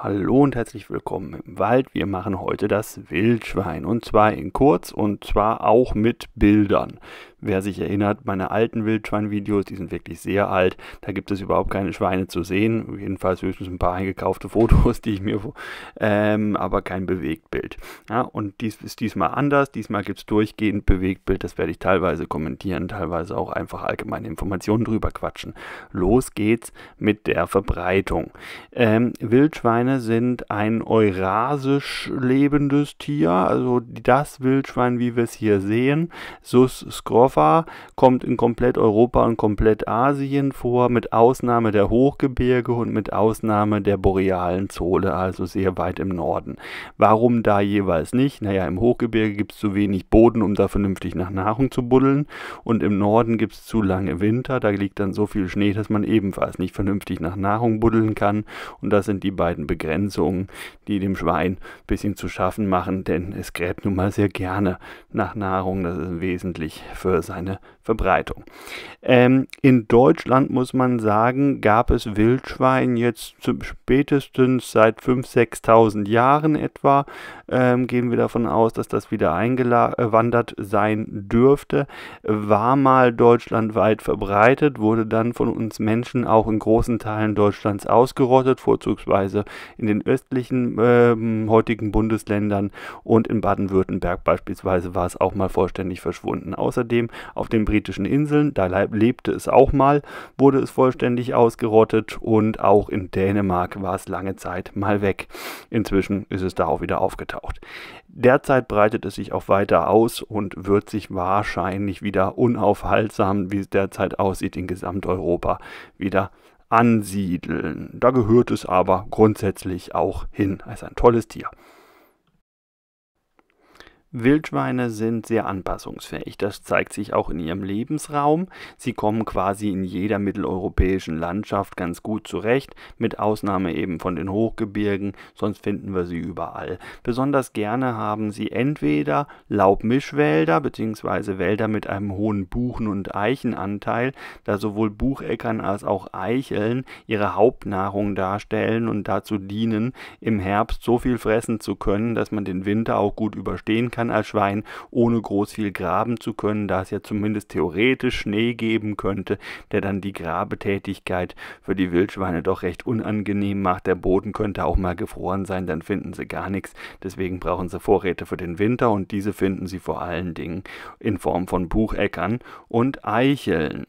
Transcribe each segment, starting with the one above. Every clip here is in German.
Hallo und herzlich willkommen im Wald. Wir machen heute das Wildschwein und zwar in kurz und zwar auch mit Bildern. Wer sich erinnert, meine alten Wildschwein-Videos, die sind wirklich sehr alt. Da gibt es überhaupt keine Schweine zu sehen. Jedenfalls höchstens ein paar eingekaufte Fotos, die ich mir, ähm, aber kein Bewegtbild. Ja, und dies ist diesmal anders. Diesmal gibt es durchgehend Bewegtbild. Das werde ich teilweise kommentieren, teilweise auch einfach allgemeine Informationen drüber quatschen. Los geht's mit der Verbreitung. Ähm, Wildschweine sind ein eurasisch lebendes Tier, also das Wildschwein, wie wir es hier sehen. Sus scrof Koffer, kommt in komplett Europa und komplett Asien vor, mit Ausnahme der Hochgebirge und mit Ausnahme der borealen Zone, also sehr weit im Norden. Warum da jeweils nicht? Naja, im Hochgebirge gibt es zu wenig Boden, um da vernünftig nach Nahrung zu buddeln und im Norden gibt es zu lange Winter, da liegt dann so viel Schnee, dass man ebenfalls nicht vernünftig nach Nahrung buddeln kann und das sind die beiden Begrenzungen, die dem Schwein ein bisschen zu schaffen machen, denn es gräbt nun mal sehr gerne nach Nahrung, das ist wesentlich für für seine Verbreitung. Ähm, in Deutschland muss man sagen, gab es Wildschwein jetzt spätestens seit 5.000, 6.000 Jahren etwa. Ähm, gehen wir davon aus, dass das wieder eingewandert sein dürfte. War mal deutschlandweit verbreitet, wurde dann von uns Menschen auch in großen Teilen Deutschlands ausgerottet, vorzugsweise in den östlichen äh, heutigen Bundesländern und in Baden-Württemberg beispielsweise war es auch mal vollständig verschwunden. Außerdem auf den britischen Inseln, da lebte es auch mal, wurde es vollständig ausgerottet und auch in Dänemark war es lange Zeit mal weg. Inzwischen ist es da auch wieder aufgetaucht. Derzeit breitet es sich auch weiter aus und wird sich wahrscheinlich wieder unaufhaltsam, wie es derzeit aussieht, in Gesamteuropa wieder ansiedeln. Da gehört es aber grundsätzlich auch hin Es ist ein tolles Tier. Wildschweine sind sehr anpassungsfähig. Das zeigt sich auch in ihrem Lebensraum. Sie kommen quasi in jeder mitteleuropäischen Landschaft ganz gut zurecht, mit Ausnahme eben von den Hochgebirgen, sonst finden wir sie überall. Besonders gerne haben sie entweder Laubmischwälder bzw. Wälder mit einem hohen Buchen- und Eichenanteil, da sowohl Bucheckern als auch Eicheln ihre Hauptnahrung darstellen und dazu dienen, im Herbst so viel fressen zu können, dass man den Winter auch gut überstehen kann als Schwein, ohne groß viel graben zu können, da es ja zumindest theoretisch Schnee geben könnte, der dann die Grabetätigkeit für die Wildschweine doch recht unangenehm macht. Der Boden könnte auch mal gefroren sein, dann finden sie gar nichts. Deswegen brauchen sie Vorräte für den Winter und diese finden sie vor allen Dingen in Form von Bucheckern und Eicheln.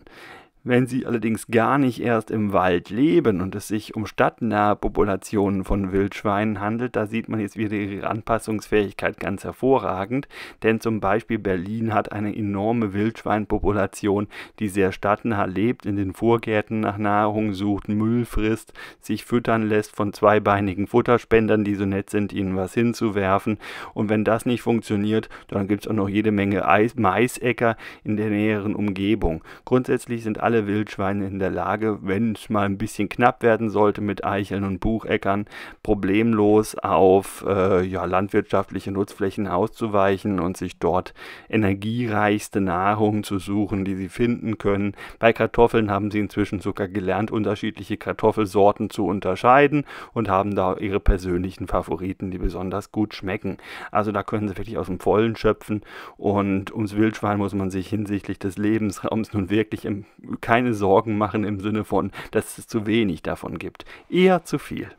Wenn sie allerdings gar nicht erst im Wald leben und es sich um stadtnahe Populationen von Wildschweinen handelt, da sieht man jetzt wieder ihre Anpassungsfähigkeit ganz hervorragend, denn zum Beispiel Berlin hat eine enorme Wildschweinpopulation, die sehr stadtnah lebt, in den Vorgärten nach Nahrung sucht, Müll frisst, sich füttern lässt von zweibeinigen Futterspendern, die so nett sind, ihnen was hinzuwerfen. Und wenn das nicht funktioniert, dann gibt es auch noch jede Menge Mais Maisäcker in der näheren Umgebung. Grundsätzlich sind alle alle Wildschweine in der Lage, wenn es mal ein bisschen knapp werden sollte mit Eicheln und Bucheckern, problemlos auf äh, ja, landwirtschaftliche Nutzflächen auszuweichen und sich dort energiereichste Nahrung zu suchen, die sie finden können. Bei Kartoffeln haben sie inzwischen sogar gelernt, unterschiedliche Kartoffelsorten zu unterscheiden und haben da ihre persönlichen Favoriten, die besonders gut schmecken. Also da können sie wirklich aus dem Vollen schöpfen und ums Wildschwein muss man sich hinsichtlich des Lebensraums nun wirklich im keine Sorgen machen im Sinne von, dass es zu wenig davon gibt. Eher zu viel.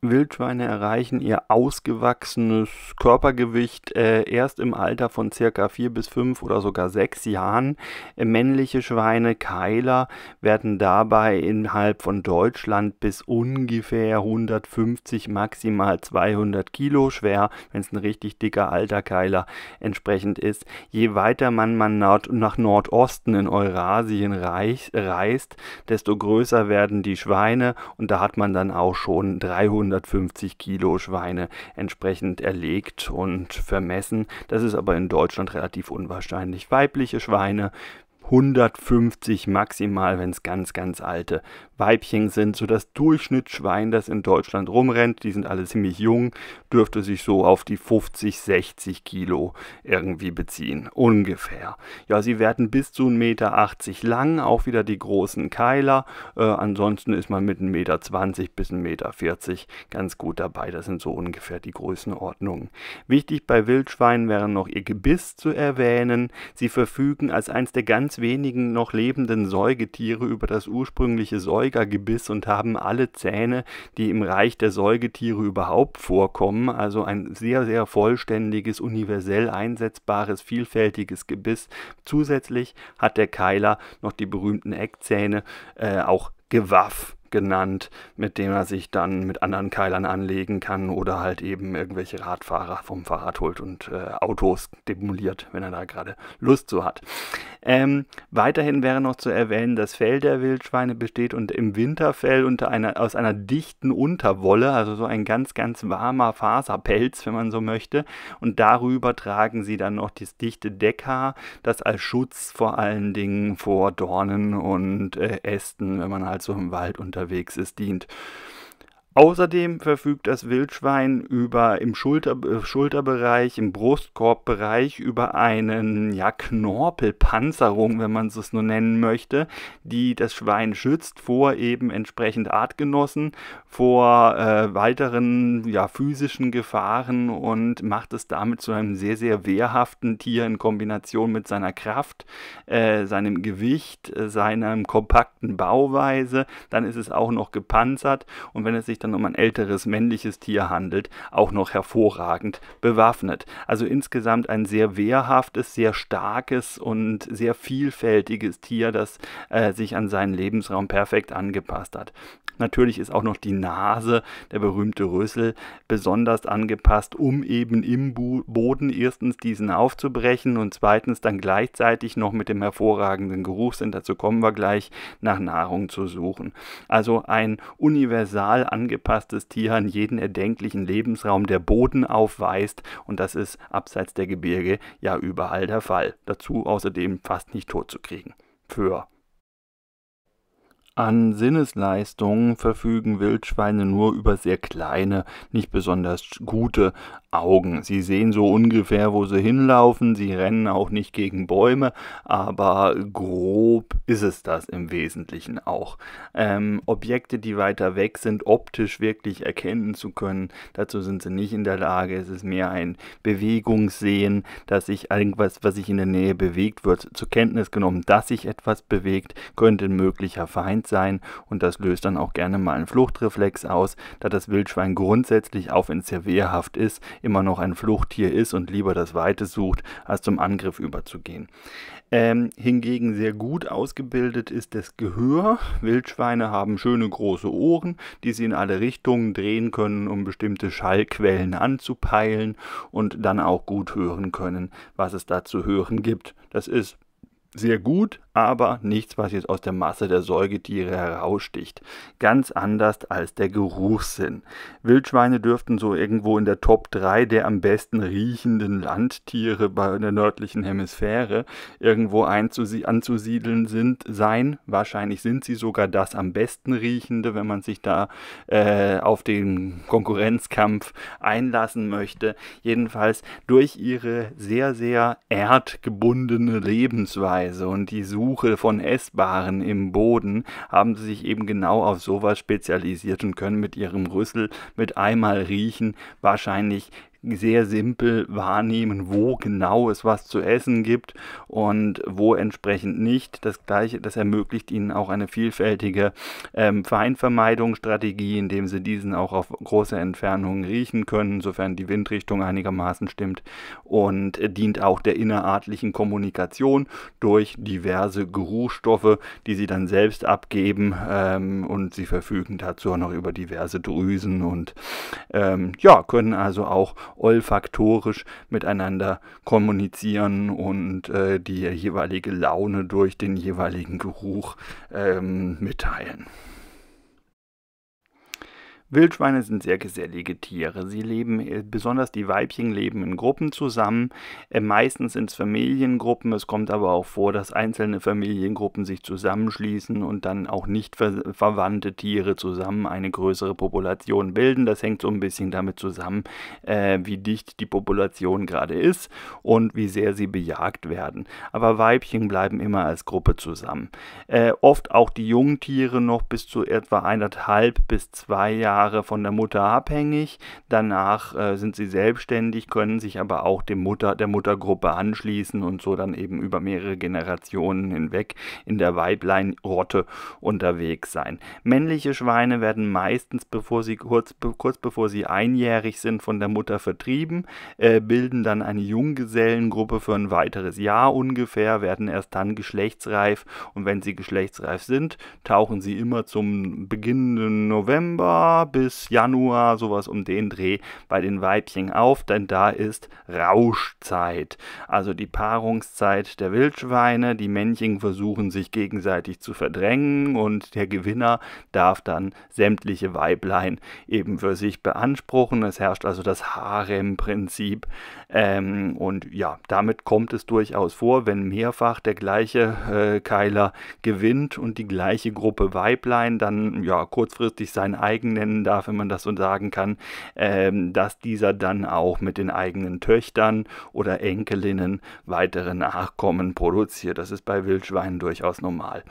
Wildschweine erreichen ihr ausgewachsenes Körpergewicht äh, erst im Alter von circa vier bis fünf oder sogar sechs Jahren. Äh, männliche Schweine, Keiler, werden dabei innerhalb von Deutschland bis ungefähr 150, maximal 200 Kilo schwer, wenn es ein richtig dicker alter Keiler entsprechend ist. Je weiter man, man nord nach Nordosten in Eurasien reich, reist, desto größer werden die Schweine und da hat man dann auch schon 300 150 Kilo Schweine entsprechend erlegt und vermessen. Das ist aber in Deutschland relativ unwahrscheinlich. Weibliche Schweine 150 maximal, wenn es ganz, ganz alte Weibchen sind. So das Durchschnittsschwein, das in Deutschland rumrennt, die sind alle ziemlich jung, dürfte sich so auf die 50, 60 Kilo irgendwie beziehen. Ungefähr. Ja, sie werden bis zu 1,80 Meter lang, auch wieder die großen Keiler. Äh, ansonsten ist man mit 1,20 Meter bis 1,40 Meter ganz gut dabei. Das sind so ungefähr die Größenordnungen. Wichtig bei Wildschweinen wäre noch ihr Gebiss zu erwähnen. Sie verfügen als eins der ganz wenigen noch lebenden Säugetiere über das ursprüngliche Säugergebiss und haben alle Zähne, die im Reich der Säugetiere überhaupt vorkommen. Also ein sehr, sehr vollständiges, universell einsetzbares, vielfältiges Gebiss. Zusätzlich hat der Keiler noch die berühmten Eckzähne, äh, auch Gewaff genannt, mit dem er sich dann mit anderen Keilern anlegen kann oder halt eben irgendwelche Radfahrer vom Fahrrad holt und äh, Autos demoliert, wenn er da gerade Lust zu hat. Ähm, weiterhin wäre noch zu erwähnen, das Fell der Wildschweine besteht und im Winterfell unter einer, aus einer dichten Unterwolle, also so ein ganz, ganz warmer Faserpelz, wenn man so möchte. Und darüber tragen sie dann noch das dichte Deckhaar, das als Schutz vor allen Dingen vor Dornen und äh, Ästen, wenn man halt so im Wald unter unterwegs ist, dient. Außerdem verfügt das Wildschwein über im Schulter, äh, Schulterbereich, im Brustkorbbereich über einen ja, Knorpelpanzerung, wenn man es nur nennen möchte, die das Schwein schützt vor eben entsprechend Artgenossen, vor äh, weiteren ja, physischen Gefahren und macht es damit zu einem sehr, sehr wehrhaften Tier in Kombination mit seiner Kraft, äh, seinem Gewicht, äh, seiner kompakten Bauweise. Dann ist es auch noch gepanzert und wenn es sich sich dann um ein älteres männliches Tier handelt, auch noch hervorragend bewaffnet. Also insgesamt ein sehr wehrhaftes, sehr starkes und sehr vielfältiges Tier, das äh, sich an seinen Lebensraum perfekt angepasst hat. Natürlich ist auch noch die Nase, der berühmte Rüssel, besonders angepasst, um eben im Boden erstens diesen aufzubrechen und zweitens dann gleichzeitig noch mit dem hervorragenden Geruchssinn, dazu kommen wir gleich, nach Nahrung zu suchen. Also ein universal angepasstes Tier an jeden erdenklichen Lebensraum, der Boden aufweist und das ist abseits der Gebirge ja überall der Fall. Dazu außerdem fast nicht tot zu kriegen. Für an Sinnesleistungen verfügen Wildschweine nur über sehr kleine, nicht besonders gute Augen. Sie sehen so ungefähr, wo sie hinlaufen, sie rennen auch nicht gegen Bäume, aber grob ist es das im Wesentlichen auch. Ähm, Objekte, die weiter weg sind, optisch wirklich erkennen zu können, dazu sind sie nicht in der Lage. Es ist mehr ein Bewegungssehen, dass sich irgendwas, was sich in der Nähe bewegt, wird zur Kenntnis genommen, dass sich etwas bewegt, könnte ein möglicher Feind sein und das löst dann auch gerne mal einen Fluchtreflex aus, da das Wildschwein grundsätzlich, auch wenn es sehr wehrhaft ist, immer noch ein Fluchttier ist und lieber das Weite sucht, als zum Angriff überzugehen. Ähm, hingegen sehr gut ausgebildet ist das Gehör. Wildschweine haben schöne große Ohren, die sie in alle Richtungen drehen können, um bestimmte Schallquellen anzupeilen und dann auch gut hören können, was es da zu hören gibt. Das ist sehr gut, aber nichts, was jetzt aus der Masse der Säugetiere heraussticht. Ganz anders als der Geruchssinn. Wildschweine dürften so irgendwo in der Top 3 der am besten riechenden Landtiere bei der nördlichen Hemisphäre irgendwo anzusiedeln sind, sein. Wahrscheinlich sind sie sogar das am besten riechende, wenn man sich da äh, auf den Konkurrenzkampf einlassen möchte. Jedenfalls durch ihre sehr, sehr erdgebundene Lebensweise und die Suche Suche von Essbaren im Boden haben sie sich eben genau auf sowas spezialisiert und können mit ihrem Rüssel mit einmal riechen wahrscheinlich sehr simpel wahrnehmen, wo genau es was zu essen gibt und wo entsprechend nicht. Das gleiche, das ermöglicht ihnen auch eine vielfältige ähm, Feinvermeidungsstrategie, indem sie diesen auch auf große Entfernungen riechen können, sofern die Windrichtung einigermaßen stimmt und äh, dient auch der innerartlichen Kommunikation durch diverse Geruchstoffe, die sie dann selbst abgeben ähm, und sie verfügen dazu auch noch über diverse Drüsen und ähm, ja, können also auch olfaktorisch miteinander kommunizieren und äh, die jeweilige Laune durch den jeweiligen Geruch ähm, mitteilen. Wildschweine sind sehr gesellige Tiere. Sie leben, äh, besonders die Weibchen leben in Gruppen zusammen. Äh, meistens in Familiengruppen. Es kommt aber auch vor, dass einzelne Familiengruppen sich zusammenschließen und dann auch nicht ver verwandte Tiere zusammen eine größere Population bilden. Das hängt so ein bisschen damit zusammen, äh, wie dicht die Population gerade ist und wie sehr sie bejagt werden. Aber Weibchen bleiben immer als Gruppe zusammen. Äh, oft auch die Jungtiere noch bis zu etwa eineinhalb bis zwei Jahren Jahre von der Mutter abhängig. Danach äh, sind sie selbstständig, können sich aber auch dem Mutter, der Muttergruppe anschließen und so dann eben über mehrere Generationen hinweg in der Weibleinrotte unterwegs sein. Männliche Schweine werden meistens, bevor sie kurz, kurz bevor sie einjährig sind, von der Mutter vertrieben, äh, bilden dann eine Junggesellengruppe für ein weiteres Jahr ungefähr, werden erst dann geschlechtsreif und wenn sie geschlechtsreif sind, tauchen sie immer zum beginnenden November bis Januar, sowas um den Dreh, bei den Weibchen auf, denn da ist Rauschzeit. Also die Paarungszeit der Wildschweine. Die Männchen versuchen sich gegenseitig zu verdrängen und der Gewinner darf dann sämtliche Weiblein eben für sich beanspruchen. Es herrscht also das Harem-Prinzip. Ähm, und ja, damit kommt es durchaus vor, wenn mehrfach der gleiche äh, Keiler gewinnt und die gleiche Gruppe Weiblein dann ja kurzfristig seinen eigenen nennen darf, wenn man das so sagen kann, ähm, dass dieser dann auch mit den eigenen Töchtern oder Enkelinnen weitere Nachkommen produziert. Das ist bei Wildschweinen durchaus normal.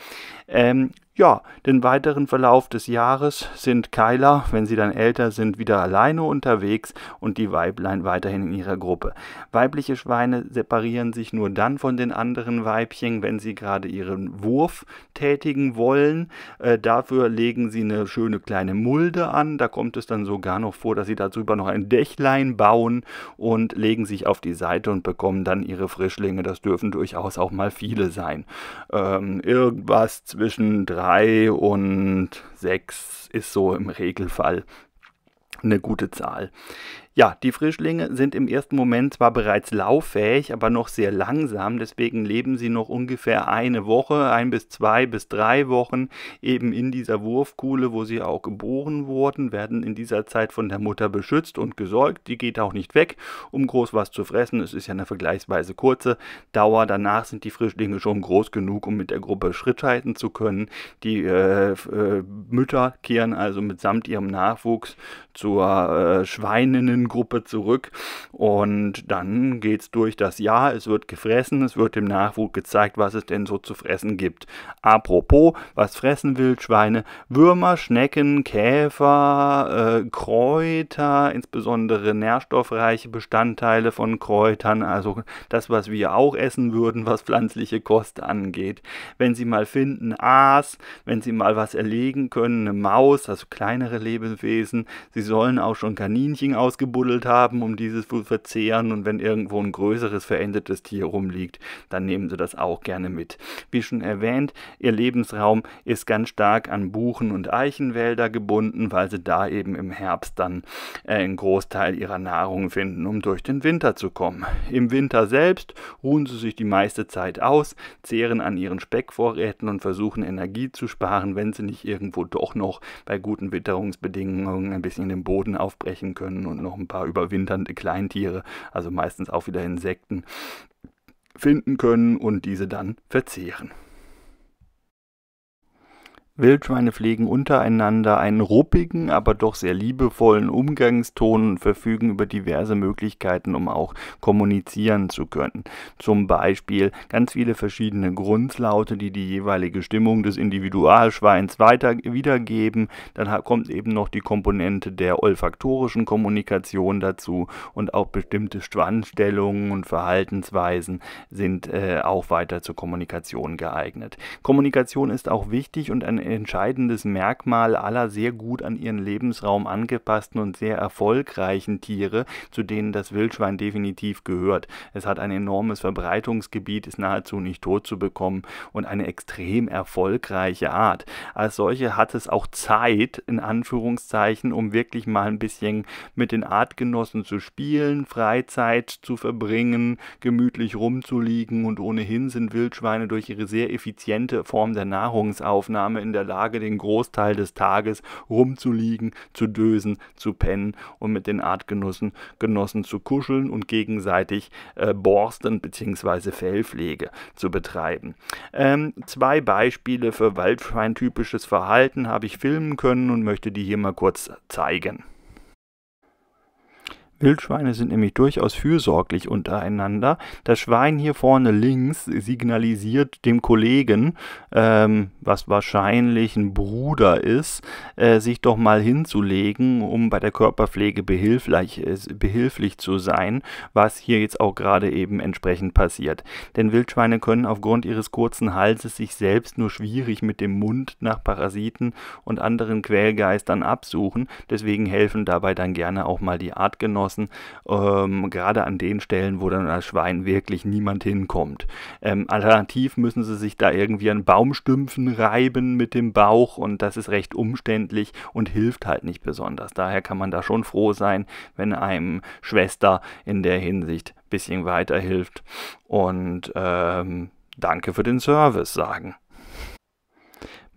Ähm, ja, den weiteren Verlauf des Jahres sind Keiler, wenn sie dann älter sind, wieder alleine unterwegs und die Weiblein weiterhin in ihrer Gruppe. Weibliche Schweine separieren sich nur dann von den anderen Weibchen, wenn sie gerade ihren Wurf tätigen wollen. Äh, dafür legen sie eine schöne kleine Mulde an. Da kommt es dann sogar noch vor, dass sie darüber noch ein Dächlein bauen und legen sich auf die Seite und bekommen dann ihre Frischlinge. Das dürfen durchaus auch mal viele sein. Ähm, irgendwas zwischen drei 3 und 6 ist so im Regelfall eine gute Zahl. Ja, die Frischlinge sind im ersten Moment zwar bereits lauffähig, aber noch sehr langsam, deswegen leben sie noch ungefähr eine Woche, ein bis zwei bis drei Wochen eben in dieser Wurfkuhle, wo sie auch geboren wurden, werden in dieser Zeit von der Mutter beschützt und gesäugt, die geht auch nicht weg, um groß was zu fressen, es ist ja eine vergleichsweise kurze Dauer, danach sind die Frischlinge schon groß genug, um mit der Gruppe Schritt halten zu können. Die äh, äh, Mütter kehren also mitsamt ihrem Nachwuchs zur äh, Schweininnen Gruppe zurück und dann geht es durch das Jahr, es wird gefressen, es wird dem Nachwuchs gezeigt, was es denn so zu fressen gibt. Apropos, was fressen Wildschweine? Würmer, Schnecken, Käfer, äh, Kräuter, insbesondere nährstoffreiche Bestandteile von Kräutern, also das, was wir auch essen würden, was pflanzliche Kost angeht. Wenn sie mal finden, Aas, wenn sie mal was erlegen können, eine Maus, also kleinere Lebewesen, sie sollen auch schon Kaninchen ausgebunden angebuddelt haben, um dieses zu verzehren. Und wenn irgendwo ein größeres verendetes Tier rumliegt, dann nehmen sie das auch gerne mit. Wie schon erwähnt, ihr Lebensraum ist ganz stark an Buchen- und Eichenwälder gebunden, weil sie da eben im Herbst dann äh, einen Großteil ihrer Nahrung finden, um durch den Winter zu kommen. Im Winter selbst ruhen sie sich die meiste Zeit aus, zehren an ihren Speckvorräten und versuchen Energie zu sparen, wenn sie nicht irgendwo doch noch bei guten Witterungsbedingungen ein bisschen den Boden aufbrechen können und noch ein ein paar überwinternde Kleintiere, also meistens auch wieder Insekten, finden können und diese dann verzehren. Wildschweine pflegen untereinander einen ruppigen, aber doch sehr liebevollen Umgangston und verfügen über diverse Möglichkeiten, um auch kommunizieren zu können. Zum Beispiel ganz viele verschiedene Grunzlaute, die die jeweilige Stimmung des Individualschweins weiter wiedergeben. Dann kommt eben noch die Komponente der olfaktorischen Kommunikation dazu und auch bestimmte Schwanzstellungen und Verhaltensweisen sind äh, auch weiter zur Kommunikation geeignet. Kommunikation ist auch wichtig und ein entscheidendes Merkmal aller sehr gut an ihren Lebensraum angepassten und sehr erfolgreichen Tiere, zu denen das Wildschwein definitiv gehört. Es hat ein enormes Verbreitungsgebiet, ist nahezu nicht tot zu bekommen und eine extrem erfolgreiche Art. Als solche hat es auch Zeit, in Anführungszeichen, um wirklich mal ein bisschen mit den Artgenossen zu spielen, Freizeit zu verbringen, gemütlich rumzuliegen und ohnehin sind Wildschweine durch ihre sehr effiziente Form der Nahrungsaufnahme in der der Lage, den Großteil des Tages rumzuliegen, zu dösen, zu pennen und mit den Artgenossen Genossen zu kuscheln und gegenseitig äh, Borsten bzw. Fellpflege zu betreiben. Ähm, zwei Beispiele für waldschweintypisches Verhalten habe ich filmen können und möchte die hier mal kurz zeigen. Wildschweine sind nämlich durchaus fürsorglich untereinander. Das Schwein hier vorne links signalisiert dem Kollegen, ähm, was wahrscheinlich ein Bruder ist, äh, sich doch mal hinzulegen, um bei der Körperpflege behilflich, ist, äh, behilflich zu sein, was hier jetzt auch gerade eben entsprechend passiert. Denn Wildschweine können aufgrund ihres kurzen Halses sich selbst nur schwierig mit dem Mund nach Parasiten und anderen Quälgeistern absuchen. Deswegen helfen dabei dann gerne auch mal die Artgenossen genossen, ähm, gerade an den Stellen, wo dann als Schwein wirklich niemand hinkommt. Ähm, alternativ müssen sie sich da irgendwie an Baumstümpfen reiben mit dem Bauch und das ist recht umständlich und hilft halt nicht besonders. Daher kann man da schon froh sein, wenn einem Schwester in der Hinsicht ein bisschen weiterhilft und ähm, danke für den Service sagen.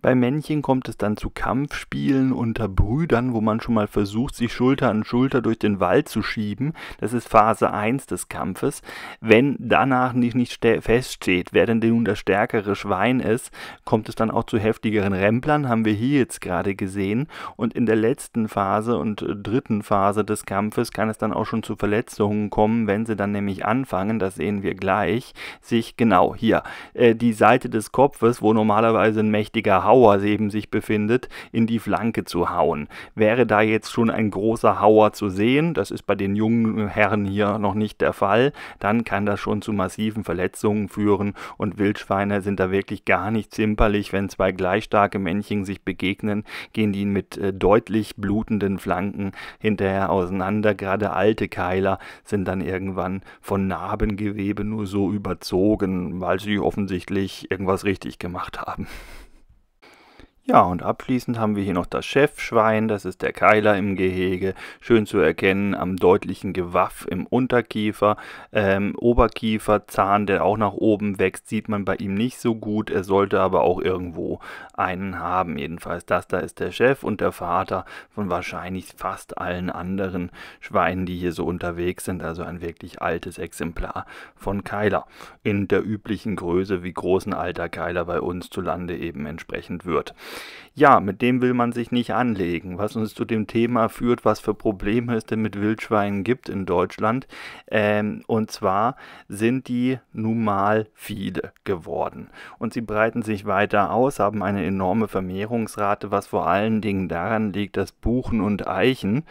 Bei Männchen kommt es dann zu Kampfspielen unter Brüdern, wo man schon mal versucht, sich Schulter an Schulter durch den Wald zu schieben. Das ist Phase 1 des Kampfes. Wenn danach nicht, nicht feststeht, wer denn nun das stärkere Schwein ist, kommt es dann auch zu heftigeren Remplern, haben wir hier jetzt gerade gesehen. Und in der letzten Phase und äh, dritten Phase des Kampfes kann es dann auch schon zu Verletzungen kommen, wenn sie dann nämlich anfangen, das sehen wir gleich, sich genau hier äh, die Seite des Kopfes, wo normalerweise ein mächtiger Hauer eben sich befindet, in die Flanke zu hauen. Wäre da jetzt schon ein großer Hauer zu sehen, das ist bei den jungen Herren hier noch nicht der Fall, dann kann das schon zu massiven Verletzungen führen und Wildschweine sind da wirklich gar nicht zimperlich, wenn zwei gleich starke Männchen sich begegnen, gehen die mit äh, deutlich blutenden Flanken hinterher auseinander. Gerade alte Keiler sind dann irgendwann von Narbengewebe nur so überzogen, weil sie offensichtlich irgendwas richtig gemacht haben. Ja, und abschließend haben wir hier noch das Chefschwein, das ist der Keiler im Gehege, schön zu erkennen am deutlichen Gewaff im Unterkiefer, ähm, Zahn, der auch nach oben wächst, sieht man bei ihm nicht so gut, er sollte aber auch irgendwo einen haben. Jedenfalls das da ist der Chef und der Vater von wahrscheinlich fast allen anderen Schweinen, die hier so unterwegs sind, also ein wirklich altes Exemplar von Keiler in der üblichen Größe, wie groß ein alter Keiler bei uns zu Lande eben entsprechend wird ja, mit dem will man sich nicht anlegen, was uns zu dem Thema führt, was für Probleme es denn mit Wildschweinen gibt in Deutschland. Ähm, und zwar sind die nun mal viele geworden. Und sie breiten sich weiter aus, haben eine enorme Vermehrungsrate, was vor allen Dingen daran liegt, dass Buchen und Eichen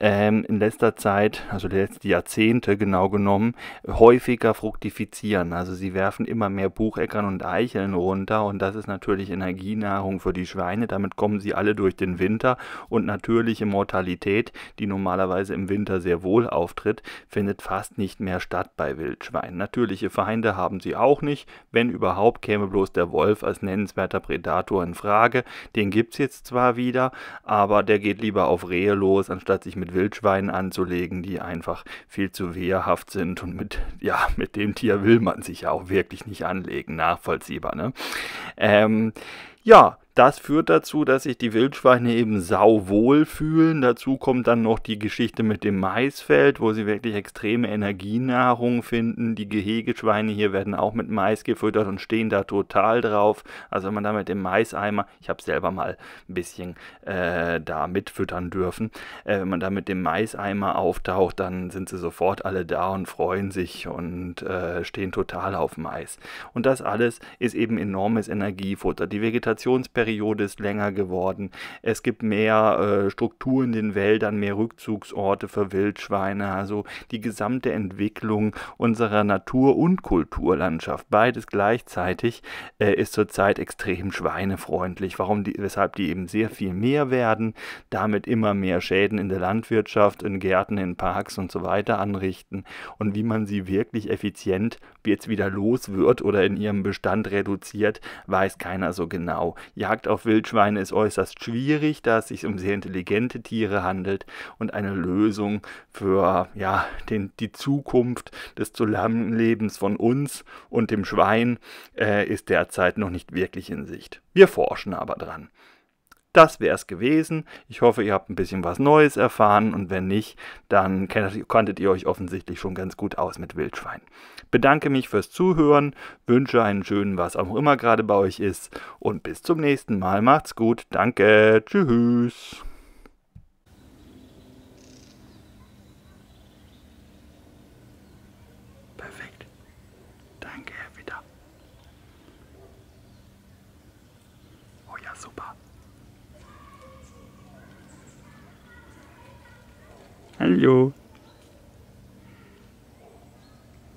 ähm, in letzter Zeit, also letzte Jahrzehnte genau genommen, häufiger fruktifizieren. Also sie werfen immer mehr Bucheckern und Eicheln runter und das ist natürlich Energienahrung für die Schweine, damit kommen sie alle durch den Winter und natürliche Mortalität, die normalerweise im Winter sehr wohl auftritt, findet fast nicht mehr statt bei Wildschweinen. Natürliche Feinde haben sie auch nicht, wenn überhaupt käme bloß der Wolf als nennenswerter Predator in Frage, den gibt es jetzt zwar wieder, aber der geht lieber auf Rehe los, anstatt sich mit Wildschweinen anzulegen, die einfach viel zu wehrhaft sind und mit, ja, mit dem Tier will man sich ja auch wirklich nicht anlegen, nachvollziehbar, ne? Ähm, ja, das führt dazu, dass sich die Wildschweine eben sauwohl fühlen. Dazu kommt dann noch die Geschichte mit dem Maisfeld, wo sie wirklich extreme Energienahrung finden. Die Gehegeschweine hier werden auch mit Mais gefüttert und stehen da total drauf. Also wenn man da mit dem Maiseimer, ich habe selber mal ein bisschen äh, da mitfüttern dürfen, äh, wenn man da mit dem Maiseimer auftaucht, dann sind sie sofort alle da und freuen sich und äh, stehen total auf Mais. Und das alles ist eben enormes Energiefutter. Die Vegetation Vegetationsperiode ist länger geworden. Es gibt mehr äh, Strukturen in den Wäldern, mehr Rückzugsorte für Wildschweine. Also die gesamte Entwicklung unserer Natur- und Kulturlandschaft, beides gleichzeitig, äh, ist zurzeit extrem schweinefreundlich. Warum die, weshalb die eben sehr viel mehr werden, damit immer mehr Schäden in der Landwirtschaft, in Gärten, in Parks und so weiter anrichten und wie man sie wirklich effizient jetzt wieder los wird oder in ihrem Bestand reduziert, weiß keiner so genau. Donau. Jagd auf Wildschweine ist äußerst schwierig, da es sich um sehr intelligente Tiere handelt und eine Lösung für ja, den, die Zukunft des Zusammenlebens von uns und dem Schwein äh, ist derzeit noch nicht wirklich in Sicht. Wir forschen aber dran das wäre es gewesen. Ich hoffe, ihr habt ein bisschen was Neues erfahren und wenn nicht, dann konntet ihr euch offensichtlich schon ganz gut aus mit Wildschwein. Bedanke mich fürs Zuhören, wünsche einen schönen, was auch immer gerade bei euch ist und bis zum nächsten Mal. Macht's gut, danke, tschüss. you